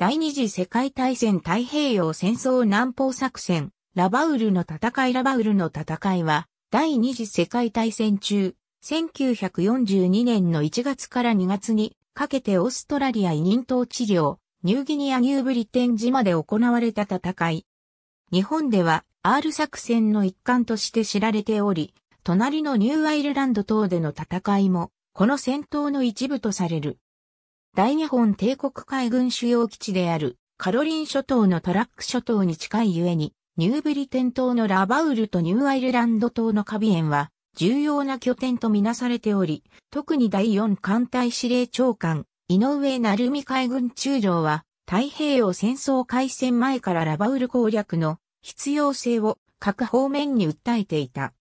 第二次世界大戦太平洋戦争南方作戦、ラバウルの戦いラバウルの戦いは、第二次世界大戦中、1942年の1月から2月にかけてオーストラリア委任統治領、ニューギニアニューブリテン島で行われた戦い。日本では R 作戦の一環として知られており、隣のニューアイルランド等での戦いも、この戦闘の一部とされる。大日本帝国海軍主要基地であるカロリン諸島のトラック諸島に近いゆえに、ニューブリテン島のラバウルとニューアイルランド島のカビエンは重要な拠点とみなされており、特に第4艦隊司令長官、井上成美海軍中将は、太平洋戦争開戦前からラバウル攻略の必要性を各方面に訴えていた。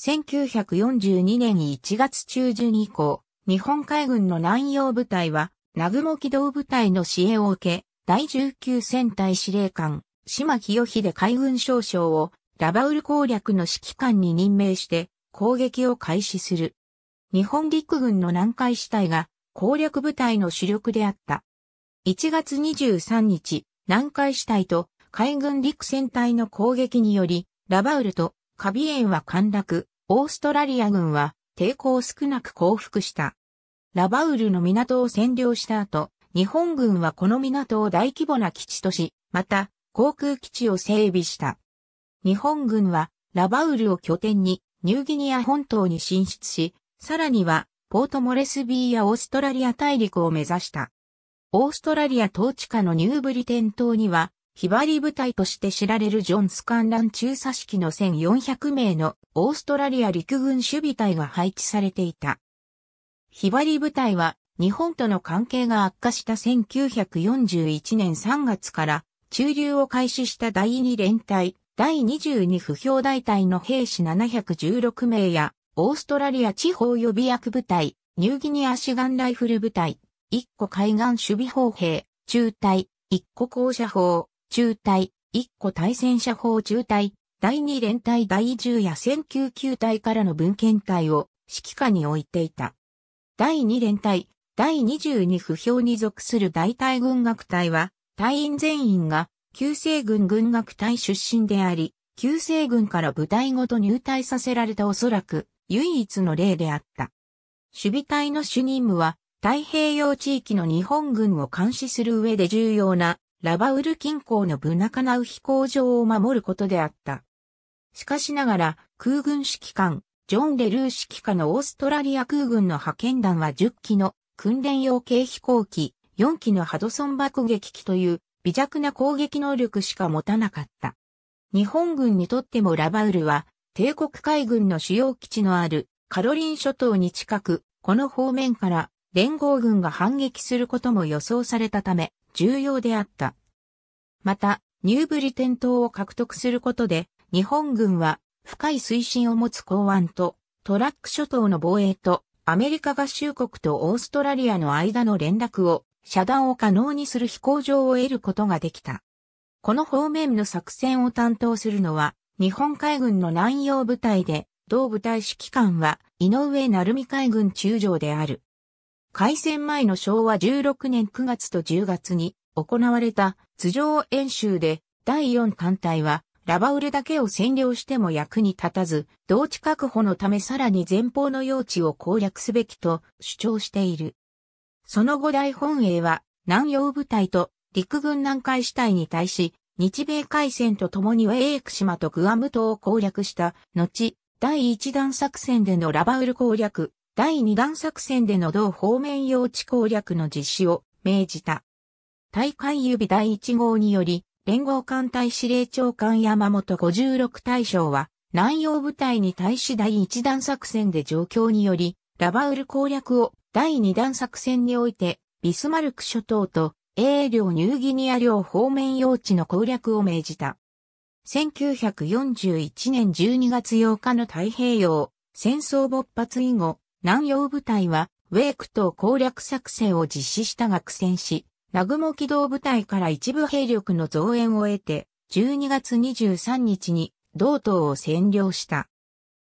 1942年1月中旬以降、日本海軍の南洋部隊は、南雲機動部隊の支援を受け、第19戦隊司令官、島清秀海軍少将を、ラバウル攻略の指揮官に任命して、攻撃を開始する。日本陸軍の南海支隊が、攻略部隊の主力であった。1月23日、南海支隊と海軍陸戦隊の攻撃により、ラバウルとカビエンは陥落、オーストラリア軍は抵抗少なく降伏した。ラバウルの港を占領した後、日本軍はこの港を大規模な基地とし、また、航空基地を整備した。日本軍は、ラバウルを拠点に、ニューギニア本島に進出し、さらには、ポートモレスビーやオーストラリア大陸を目指した。オーストラリア統治下のニューブリテン島には、ヒバリ部隊として知られるジョン・スカンラン中佐式の1400名のオーストラリア陸軍守備隊が配置されていた。ひばり部隊は日本との関係が悪化した1941年3月から駐留を開始した第2連隊、第22不評大隊の兵士716名や、オーストラリア地方予備役部隊、ニューギニアシガンライフル部隊、一個海岸守備砲兵、中隊、一個降車砲、中隊、一個対戦車砲中隊、第2連隊第10や1009隊からの文献隊を指揮下に置いていた。第2連隊、第22不評に属する大隊軍学隊は、隊員全員が、旧制軍軍学隊出身であり、旧制軍から部隊ごと入隊させられたおそらく、唯一の例であった。守備隊の主任務は、太平洋地域の日本軍を監視する上で重要な、ラバウル近郊のブナカナウ飛行場を守ることであった。しかしながら、空軍指揮官、ジョン・レルー指揮下のオーストラリア空軍の派遣団は10機の訓練用軽飛行機、4機のハドソン爆撃機という微弱な攻撃能力しか持たなかった。日本軍にとってもラバウルは帝国海軍の主要基地のあるカロリン諸島に近く、この方面から連合軍が反撃することも予想されたため重要であった。また、ニューブリテン島を獲得することで日本軍は深い水深を持つ港湾と、トラック諸島の防衛と、アメリカ合衆国とオーストラリアの間の連絡を、遮断を可能にする飛行場を得ることができた。この方面の作戦を担当するのは、日本海軍の南洋部隊で、同部隊指揮官は、井上成美海軍中将である。開戦前の昭和16年9月と10月に行われた図上演習で第4艦隊はラバウルだけを占領しても役に立たず、同地確保のためさらに前方の用地を攻略すべきと主張している。その後大本営は南洋部隊と陸軍南海主体に対し、日米海戦と共にウェーク島とグアム島を攻略した後、第1弾作戦でのラバウル攻略、第2弾作戦での同方面用地攻略の実施を命じた。大海指第1号により、連合艦隊司令長官山本56大将は、南洋部隊に対し第1弾作戦で状況により、ラバウル攻略を第2弾作戦において、ビスマルク諸島と英領ニューギニア領方面用地の攻略を命じた。1941年12月8日の太平洋戦争勃発以後、南洋部隊はウェーク島攻略作戦を実施したが苦戦し、南雲機動部隊から一部兵力の増援を得て、12月23日に道東を占領した。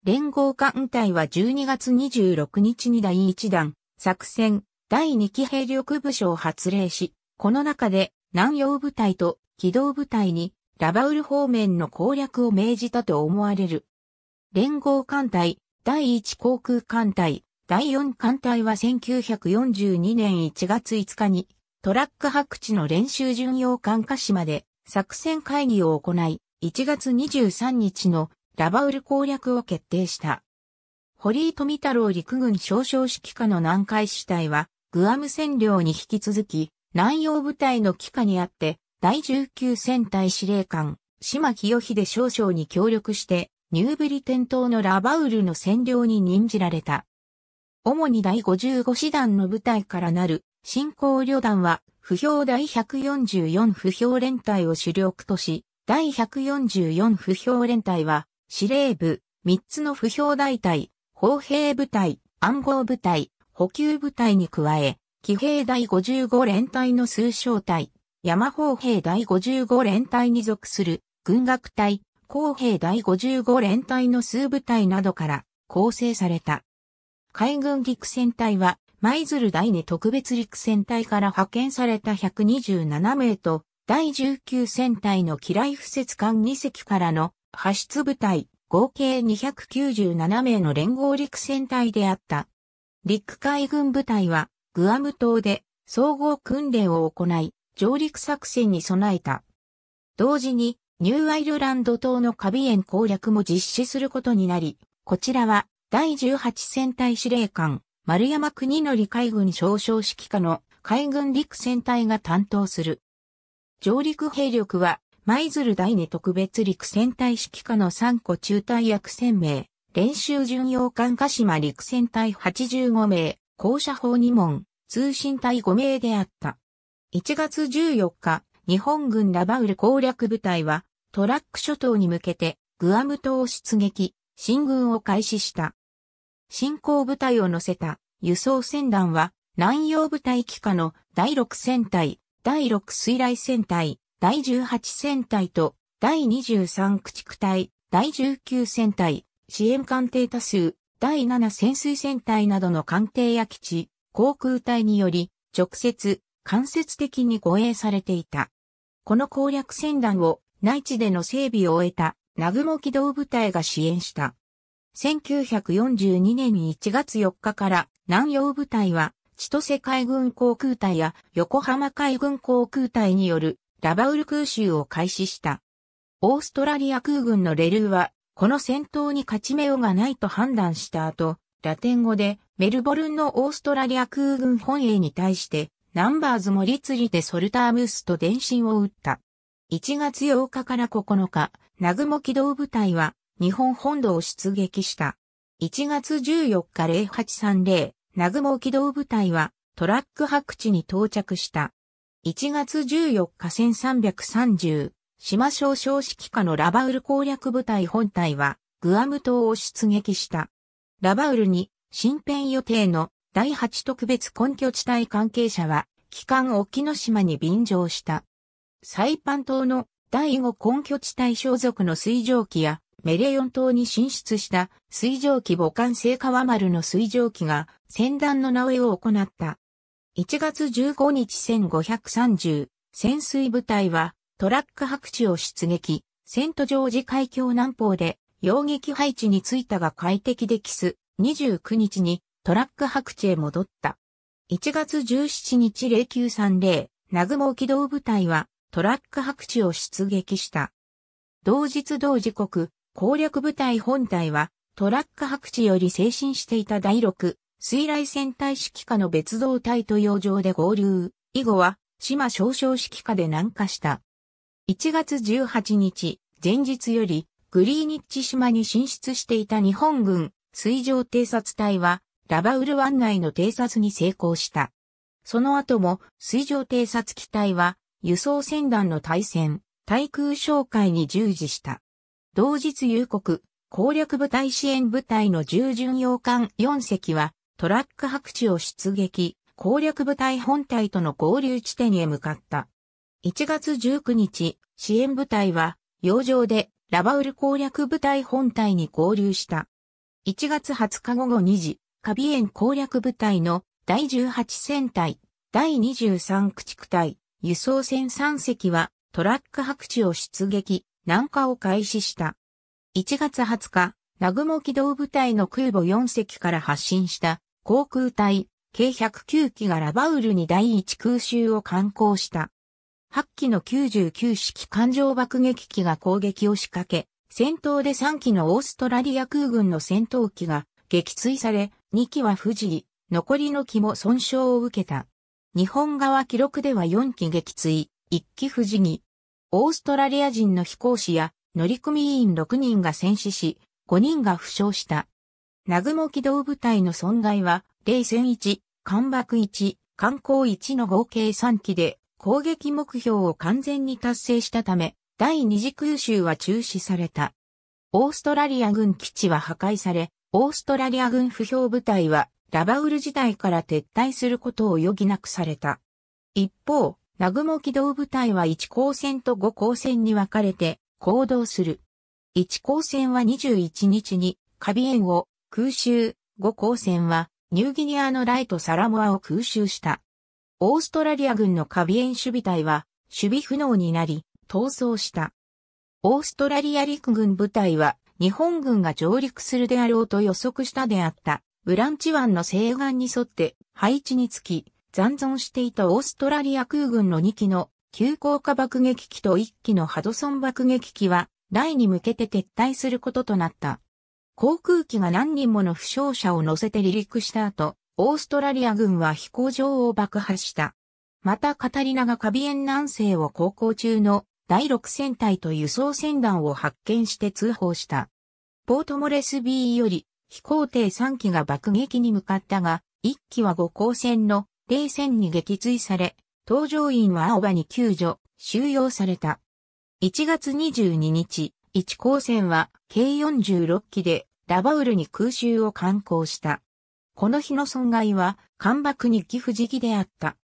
連合艦隊は12月26日に第1弾、作戦、第2期兵力部署を発令し、この中で南洋部隊と機動部隊にラバウル方面の攻略を命じたと思われる。連合艦隊、第1航空艦隊、第4艦隊は1942年1月5日にトラック白地の練習巡洋艦鹿島で作戦会議を行い、1月23日のラバウル攻略を決定した。堀井富太郎陸軍少将指揮下の南海支隊は、グアム占領に引き続き、南洋部隊の帰下にあって、第19戦隊司令官、島清秀少将に協力して、ニューブリテン島のラバウルの占領に任じられた。主に第55師団の部隊からなる新興旅団は、不評第144不評連隊を主力とし、第144不評連隊は、司令部、3つの不評大隊、砲兵部隊、暗号部隊、補給部隊に加え、騎兵第55連隊の数小隊、山砲兵第55連隊に属する、軍楽隊、工兵第55連隊の数部隊などから構成された。海軍陸戦隊は舞鶴第2特別陸戦隊から派遣された127名と、第19戦隊の機雷不設艦2隻からの派出部隊、合計297名の連合陸戦隊であった。陸海軍部隊は、グアム島で総合訓練を行い、上陸作戦に備えた。同時に、ニューアイルランド島のカビエン攻略も実施することになり、こちらは第18戦隊司令官、丸山国則海軍少将指揮下の海軍陸戦隊が担当する。上陸兵力は、舞鶴第二特別陸戦隊指揮下の3個中隊約1000名、練習巡洋艦鹿島陸戦隊85名、校舎砲2門、通信隊5名であった。1月14日、日本軍ラバウル攻略部隊は、トラック諸島に向けて、グアム島を出撃、進軍を開始した。進行部隊を乗せた輸送船団は南洋部隊機下の第6戦隊、第6水雷戦隊、第18戦隊と第23駆逐隊、第19戦隊、支援艦艇多数、第7潜水戦隊などの艦艇や基地、航空隊により直接、間接的に護衛されていた。この攻略戦団を内地での整備を終えた南雲機動部隊が支援した。1942年1月4日から南洋部隊は千歳海軍航空隊や横浜海軍航空隊によるラバウル空襲を開始した。オーストラリア空軍のレルーはこの戦闘に勝ち目をがないと判断した後、ラテン語でメルボルンのオーストラリア空軍本営に対してナンバーズも立理でソルタームースと電信を打った。1月8日から9日、南雲機動部隊は日本本土を出撃した。1月14日0830、南雲機動部隊はトラック白地に到着した。1月14日1330、島省少指揮下のラバウル攻略部隊本隊は、グアム島を出撃した。ラバウルに、新編予定の第8特別根拠地帯関係者は、帰還沖の島に便乗した。サイパン島の第5根拠地帯所属の水蒸気やメレヨン島に進出した水蒸気母艦聖川丸の水蒸気が船団の名江を行った。1月15日1530、潜水部隊はトラック白地を出撃、セントジョージ海峡南方で洋撃配置についたが快適できす、29日にトラック白地へ戻った。1月17日0930、南雲機動部隊はトラック白地を出撃した。同日同時刻、攻略部隊本体は、トラック白地より精神していた第六、水雷戦隊指揮下の別動隊と洋上で合流。以後は、島少々指揮下で南下した。1月18日、前日より、グリーニッチ島に進出していた日本軍、水上偵察隊は、ラバウル湾内の偵察に成功した。その後も、水上偵察機隊は、輸送船団の対戦、対空哨戒に従事した。同日夕刻、攻略部隊支援部隊の従巡洋艦4隻は、トラック白地を出撃、攻略部隊本体との合流地点へ向かった。1月19日、支援部隊は、洋上で、ラバウル攻略部隊本体に合流した。1月20日午後2時、カビエン攻略部隊の第18戦隊、第23駆逐隊、輸送船3隻は、トラック白地を出撃、南下を開始した。1月20日、南雲機動部隊の空母4隻から発進した航空隊計109機がラバウルに第一空襲を観光した。8機の99式艦上爆撃機が攻撃を仕掛け、戦闘で3機のオーストラリア空軍の戦闘機が撃墜され、2機は不治、残りの機も損傷を受けた。日本側記録では4機撃墜、1機不治に、オーストラリア人の飛行士や乗組員6人が戦死し、5人が負傷した。南雲機動部隊の損害は、冷戦1、艦爆1、艦光1の合計3機で、攻撃目標を完全に達成したため、第二次空襲は中止された。オーストラリア軍基地は破壊され、オーストラリア軍不評部隊はラバウル時代から撤退することを余儀なくされた。一方、南雲機動部隊は1航線と5航線に分かれて行動する。1航線は21日にカビエンを空襲、5航線はニューギニアのライトサラモアを空襲した。オーストラリア軍のカビエン守備隊は守備不能になり逃走した。オーストラリア陸軍部隊は日本軍が上陸するであろうと予測したであった。ブランチ湾の西岸に沿って配置につき、残存していたオーストラリア空軍の2機の急降下爆撃機と1機のハドソン爆撃機は、来に向けて撤退することとなった。航空機が何人もの負傷者を乗せて離陸した後、オーストラリア軍は飛行場を爆破した。またカタリナがカビエン南西を航行中の第6戦隊と輸送船団を発見して通報した。ポートモレス B より飛行艇3機が爆撃に向かったが、1機は5光船の冷戦に撃墜され、搭乗員は青葉に救助、収容された。1月22日、1航線は計46機でラバウルに空襲を観光した。この日の損害は干爆に記・不時期であった。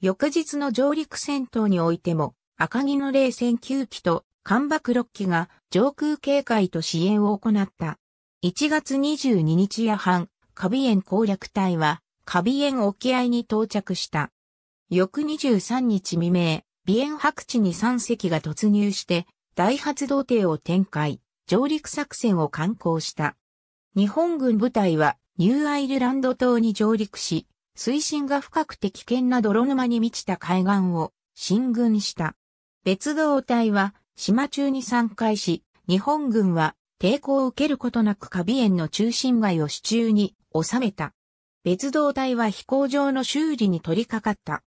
翌日の上陸戦闘においても赤城の冷戦9機と干爆6機が上空警戒と支援を行った。1月22日夜半、カビエン攻略隊はカビエン沖合に到着した。翌23日未明、ビエン白地に3隻が突入して、大発動艇を展開、上陸作戦を敢行した。日本軍部隊はニューアイルランド島に上陸し、水深が深くて危険な泥沼に満ちた海岸を進軍した。別動隊は島中に散開し、日本軍は抵抗を受けることなくカビ園の中心街を手中に収めた。別動隊は飛行場の修理に取り掛かった。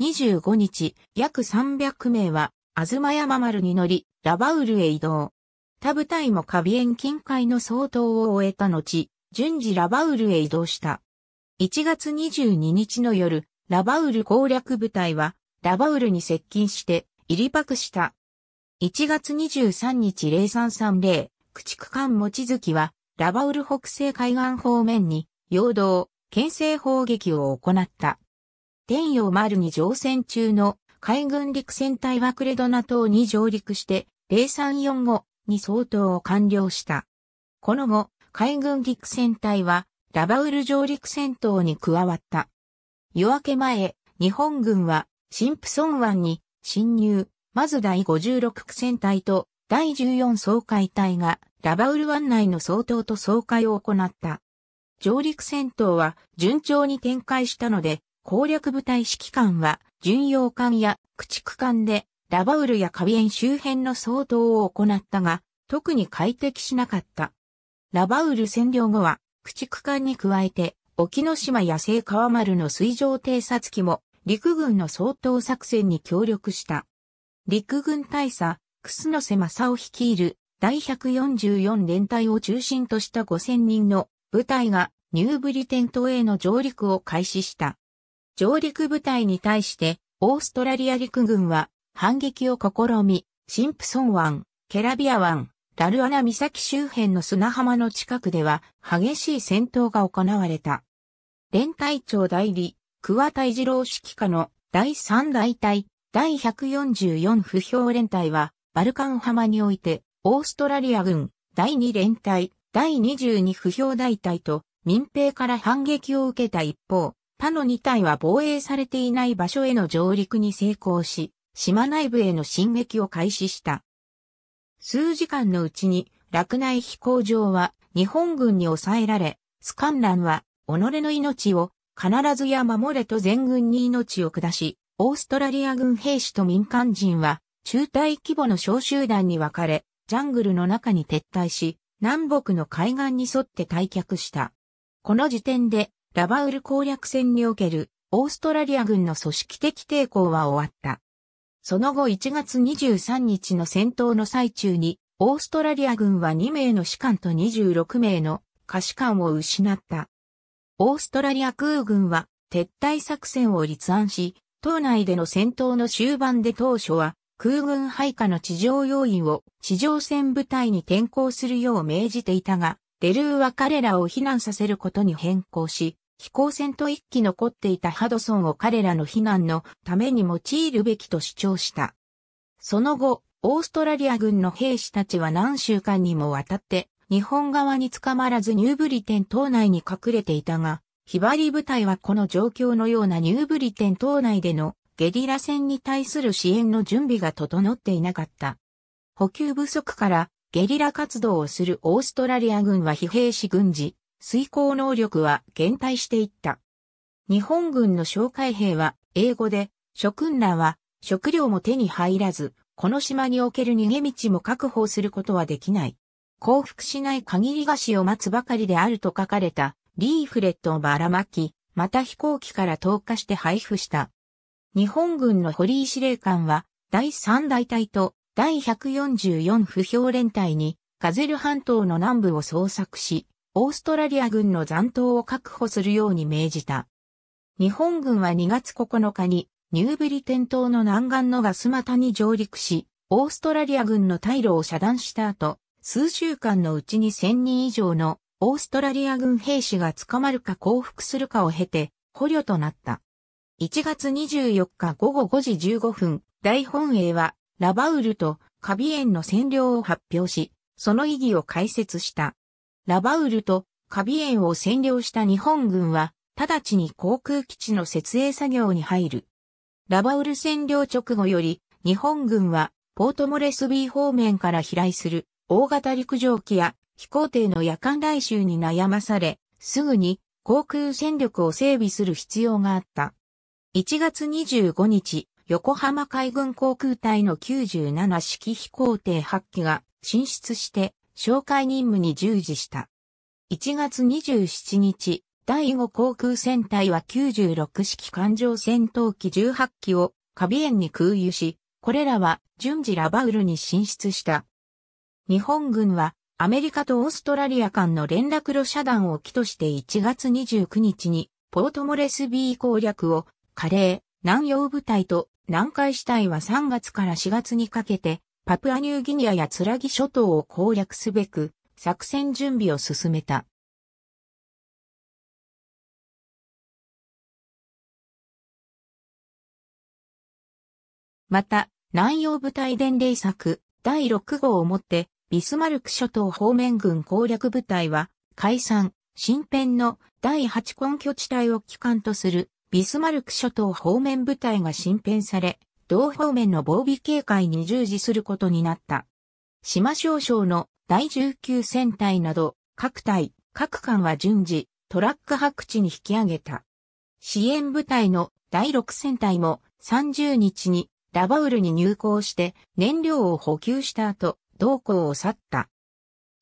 25日、約300名は、東山丸に乗り、ラバウルへ移動。他部隊もカビエン近海の総統を終えた後、順次ラバウルへ移動した。1月22日の夜、ラバウル攻略部隊は、ラバウルに接近して、入り爆した。1月23日0330、駆逐艦持月は、ラバウル北西海岸方面に、陽動、牽制砲撃を行った。天洋丸に乗船中の海軍陸戦隊はクレドナ島に上陸して0345に相当を完了した。この後、海軍陸戦隊はラバウル上陸戦闘に加わった。夜明け前、日本軍はシンプソン湾に侵入、まず第56区戦隊と第14総会隊がラバウル湾内の総統と総会を行った。上陸戦闘は順調に展開したので、攻略部隊指揮官は巡洋艦や駆逐艦でラバウルやカビエン周辺の掃討を行ったが、特に快適しなかった。ラバウル占領後は駆逐艦に加えて沖ノ島野生川丸の水上偵察機も陸軍の掃討作戦に協力した。陸軍大佐、楠瀬正を率いる第144連隊を中心とした5000人の部隊がニューブリテン島への上陸を開始した。上陸部隊に対して、オーストラリア陸軍は反撃を試み、シンプソン湾、ケラビア湾、ラルアナ岬周辺の砂浜の近くでは激しい戦闘が行われた。連隊長代理、桑田一郎指揮下の第3大隊、第144不評連隊は、バルカン浜において、オーストラリア軍、第2連隊、第22不評大隊と民兵から反撃を受けた一方、他の2体は防衛されていない場所への上陸に成功し、島内部への進撃を開始した。数時間のうちに、落内飛行場は日本軍に抑えられ、スカンランは、己の命を、必ずや守れと全軍に命を下し、オーストラリア軍兵士と民間人は、中隊規模の小集団に分かれ、ジャングルの中に撤退し、南北の海岸に沿って退却した。この時点で、ラバウル攻略戦における、オーストラリア軍の組織的抵抗は終わった。その後1月23日の戦闘の最中に、オーストラリア軍は2名の士官と26名の可士官を失った。オーストラリア空軍は撤退作戦を立案し、島内での戦闘の終盤で当初は空軍配下の地上要員を地上戦部隊に転向するよう命じていたが、デルーは彼らを避難させることに変更し、飛行船と一機残っていたハドソンを彼らの避難のために用いるべきと主張した。その後、オーストラリア軍の兵士たちは何週間にもわたって、日本側に捕まらずニューブリテン島内に隠れていたが、ヒバリ部隊はこの状況のようなニューブリテン島内でのゲリラ戦に対する支援の準備が整っていなかった。補給不足からゲリラ活動をするオーストラリア軍は疲弊し軍事、遂行能力は減退していった。日本軍の紹介兵は英語で、諸君らは食料も手に入らず、この島における逃げ道も確保することはできない。降伏しない限り菓子を待つばかりであると書かれたリーフレットをばらまき、また飛行機から投下して配布した。日本軍の堀井司令官は第3大隊と第144不評連隊にガゼル半島の南部を捜索し、オーストラリア軍の残党を確保するように命じた。日本軍は2月9日にニューブリテン島の南岸のガス股に上陸し、オーストラリア軍の退路を遮断した後、数週間のうちに1000人以上のオーストラリア軍兵士が捕まるか降伏するかを経て、捕虜となった。1月24日午後5時15分、大本営はラバウルとカビエンの占領を発表し、その意義を解説した。ラバウルとカビエンを占領した日本軍は、直ちに航空基地の設営作業に入る。ラバウル占領直後より、日本軍はポートモレスビー方面から飛来する大型陸上機や飛行艇の夜間来襲に悩まされ、すぐに航空戦力を整備する必要があった。1月25日、横浜海軍航空隊の97式飛行艇8機が進出して紹介任務に従事した。1月27日、第5航空戦隊は96式艦上戦闘機18機をカビエンに空輸し、これらは順次ラバウルに進出した。日本軍はアメリカとオーストラリア間の連絡路遮断を起として1月29日にポートモレスビー攻略をカレー南洋部隊と南海死体は3月から4月にかけて、パプアニューギニアやツラギ諸島を攻略すべく、作戦準備を進めた。また、南洋部隊伝令策第6号をもって、ビスマルク諸島方面軍攻略部隊は、解散、新編の第8根拠地帯を機関とするビスマルク諸島方面部隊が新編され、同方面の防備警戒に従事することになった。島少将の第19戦隊など、各隊、各艦は順次、トラック白地に引き上げた。支援部隊の第6戦隊も30日にラバウルに入港して燃料を補給した後、同行を去った。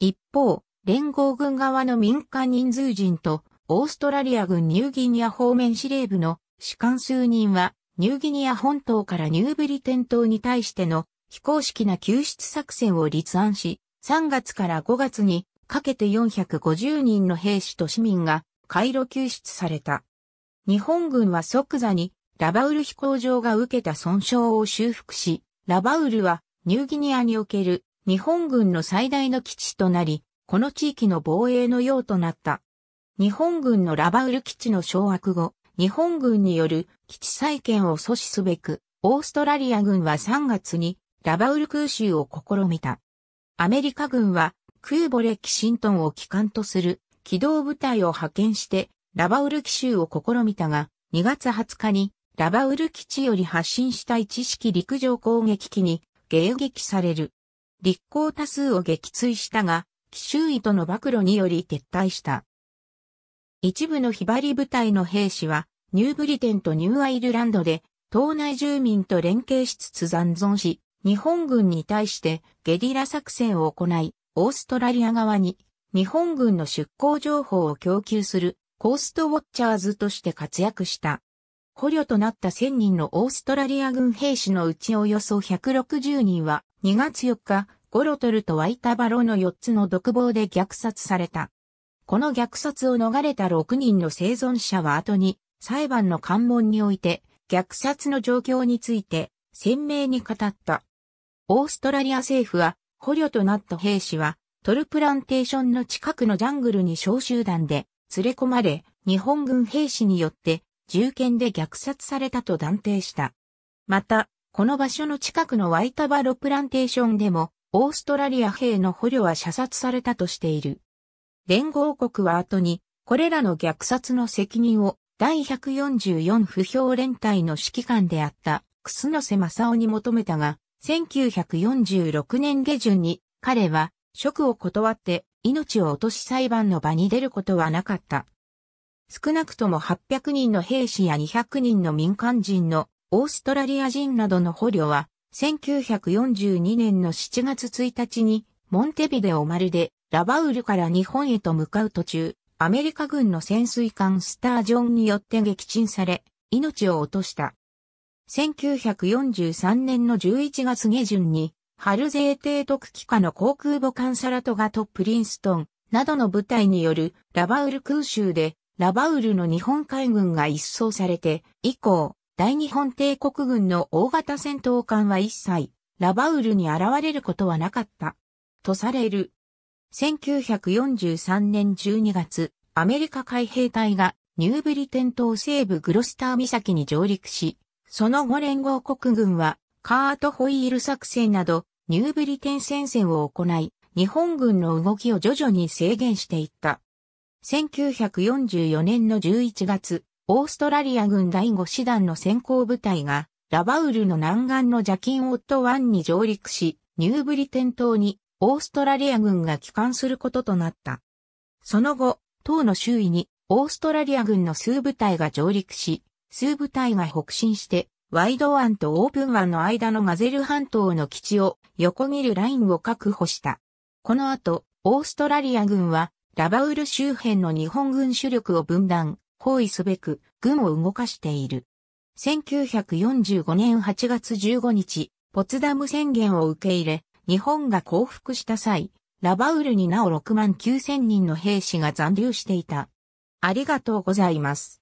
一方、連合軍側の民間人数人とオーストラリア軍ニューギニア方面司令部の士官数人は、ニューギニア本島からニューブリテン島に対しての非公式な救出作戦を立案し、3月から5月にかけて450人の兵士と市民が回路救出された。日本軍は即座にラバウル飛行場が受けた損傷を修復し、ラバウルはニューギニアにおける日本軍の最大の基地となり、この地域の防衛の用となった。日本軍のラバウル基地の掌握後、日本軍による基地再建を阻止すべく、オーストラリア軍は3月にラバウル空襲を試みた。アメリカ軍は空母レキシントンを機関とする機動部隊を派遣してラバウル奇襲を試みたが、2月20日にラバウル基地より発進した一式陸上攻撃機に迎撃される。立候多数を撃墜したが、奇襲意との暴露により撤退した。一部のヒバリ部隊の兵士は、ニューブリテンとニューアイルランドで、島内住民と連携しつつ残存し、日本軍に対してゲリラ作戦を行い、オーストラリア側に日本軍の出港情報を供給するコーストウォッチャーズとして活躍した。捕虜となった1000人のオーストラリア軍兵士のうちおよそ160人は2月4日、ゴロトルとワイタバロの4つの独房で虐殺された。この虐殺を逃れた6人の生存者は後に、裁判の関門において、虐殺の状況について、鮮明に語った。オーストラリア政府は、捕虜となった兵士は、トルプランテーションの近くのジャングルに小集団で、連れ込まれ、日本軍兵士によって、銃剣で虐殺されたと断定した。また、この場所の近くのワイタバロプランテーションでも、オーストラリア兵の捕虜は射殺されたとしている。連合国は後に、これらの虐殺の責任を第144不評連隊の指揮官であった楠瀬正夫に求めたが、1946年下旬に彼は職を断って命を落とし裁判の場に出ることはなかった。少なくとも800人の兵士や200人の民間人のオーストラリア人などの捕虜は1942年の7月1日にモンテビデオマルでラバウルから日本へと向かう途中、アメリカ軍の潜水艦スタージョンによって撃沈され、命を落とした。1943年の11月下旬に、春ー提督機下の航空母艦サラトガとプリンストンなどの部隊によるラバウル空襲で、ラバウルの日本海軍が一掃されて、以降、大日本帝国軍の大型戦闘艦は一切、ラバウルに現れることはなかった。とされる。1943年12月、アメリカ海兵隊がニューブリテン島西部グロスター岬に上陸し、その後連合国軍はカートホイール作戦などニューブリテン戦線を行い、日本軍の動きを徐々に制限していった。1944年の11月、オーストラリア軍第5師団の先行部隊が、ラバウルの南岸のジャキンオット湾に上陸し、ニューブリテン島にオーストラリア軍が帰還することとなった。その後、島の周囲にオーストラリア軍の数部隊が上陸し、数部隊が北進して、ワイド湾とオープン湾の間のガゼル半島の基地を横切るラインを確保した。この後、オーストラリア軍はラバウル周辺の日本軍主力を分断、包囲すべく軍を動かしている。1945年8月15日、ポツダム宣言を受け入れ、日本が降伏した際、ラバウルになお6万9千人の兵士が残留していた。ありがとうございます。